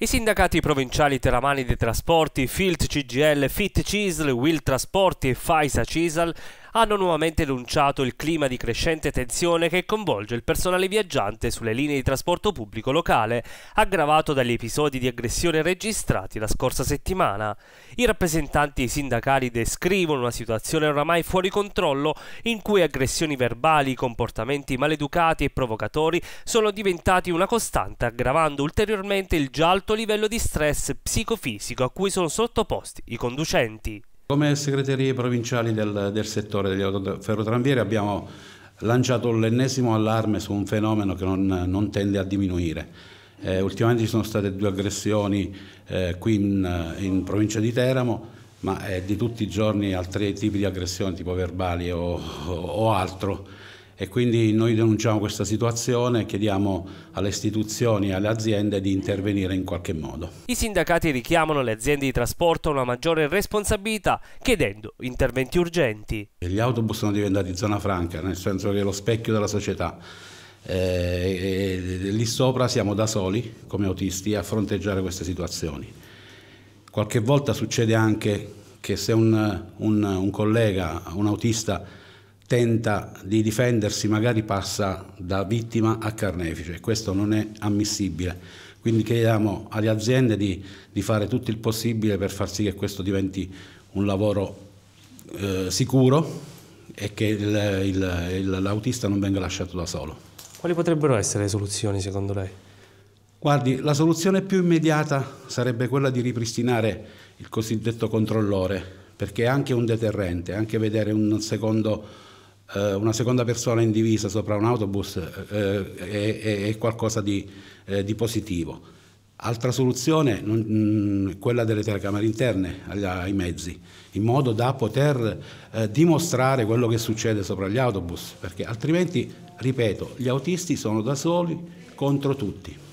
I sindacati provinciali teramani dei trasporti, FILT CGL, FIT CISL, WIL Trasporti e FAISA CISL hanno nuovamente denunciato il clima di crescente tensione che coinvolge il personale viaggiante sulle linee di trasporto pubblico locale, aggravato dagli episodi di aggressione registrati la scorsa settimana. I rappresentanti sindacali descrivono una situazione oramai fuori controllo in cui aggressioni verbali, comportamenti maleducati e provocatori sono diventati una costante, aggravando ulteriormente il già alto livello di stress psicofisico a cui sono sottoposti i conducenti. Come segreterie provinciali del, del settore degli autoferrotranvieri abbiamo lanciato l'ennesimo allarme su un fenomeno che non, non tende a diminuire. Eh, ultimamente ci sono state due aggressioni eh, qui in, in, provincia di Teramo, ma eh, di tutti i giorni altri tipi di aggressioni tipo verbali o, o altro e quindi noi denunciamo questa situazione e chiediamo alle istituzioni e alle aziende di intervenire in qualche modo. I sindacati richiamano le aziende di trasporto a una maggiore responsabilità chiedendo interventi urgenti. Gli autobus sono diventati zona franca, nel senso che è lo specchio della società. Eh, lì sopra siamo da soli come autisti a fronteggiare queste situazioni. Qualche volta succede anche che se un, un, un collega, un autista tenta di difendersi magari passa da vittima a carnefice, questo non è ammissibile. Quindi chiediamo alle aziende di, di fare tutto il possibile per far sì che questo diventi un lavoro eh, sicuro e che l'autista non venga lasciato da solo. Quali potrebbero essere le soluzioni secondo lei? Guardi, la soluzione più immediata sarebbe quella di ripristinare il cosiddetto controllore, perché è anche un deterrente, anche vedere un secondo eh, una seconda persona in divisa sopra un autobus eh, eh è, è, qualcosa di, eh, di positivo. Altra soluzione è mm, quella delle telecamere interne ai mezzi, in modo da poter eh, dimostrare quello che succede sopra gli autobus, perché altrimenti, ripeto, gli autisti sono da soli contro tutti.